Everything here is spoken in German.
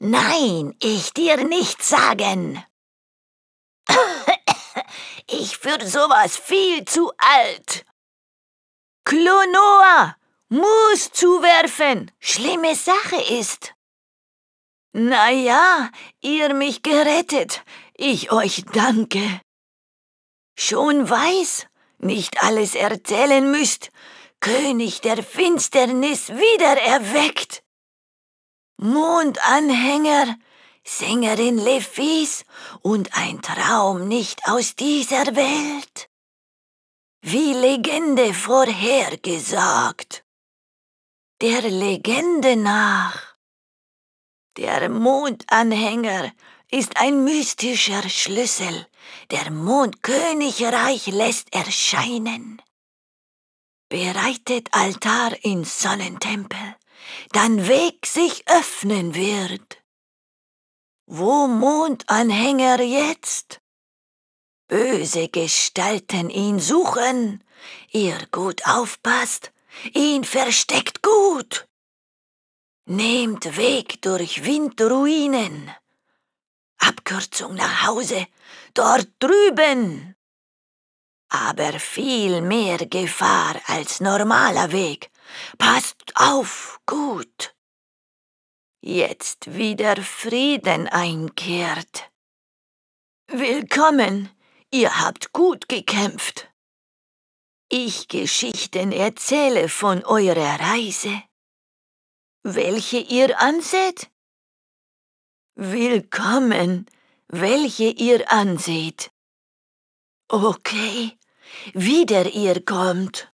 Nein, ich dir nicht sagen. Ich für sowas viel zu alt. Klonoa muss zuwerfen. Schlimme Sache ist. Na ja, ihr mich gerettet. Ich euch danke. Schon weiß, nicht alles erzählen müsst. König der Finsternis wieder erweckt. Mondanhänger, Sängerin Lefis und ein Traum nicht aus dieser Welt. Wie Legende vorhergesagt. Der Legende nach. Der Mondanhänger ist ein mystischer Schlüssel. Der Mondkönigreich lässt erscheinen. Bereitet Altar in Sonnentempel dein Weg sich öffnen wird. Wo Mondanhänger jetzt? Böse Gestalten ihn suchen, ihr gut aufpasst, ihn versteckt gut. Nehmt Weg durch Windruinen. Abkürzung nach Hause, dort drüben. Aber viel mehr Gefahr als normaler Weg Passt auf, gut. Jetzt wieder Frieden einkehrt. Willkommen, ihr habt gut gekämpft. Ich Geschichten erzähle von eurer Reise, welche ihr anseht. Willkommen, welche ihr anseht. Okay, wieder ihr kommt.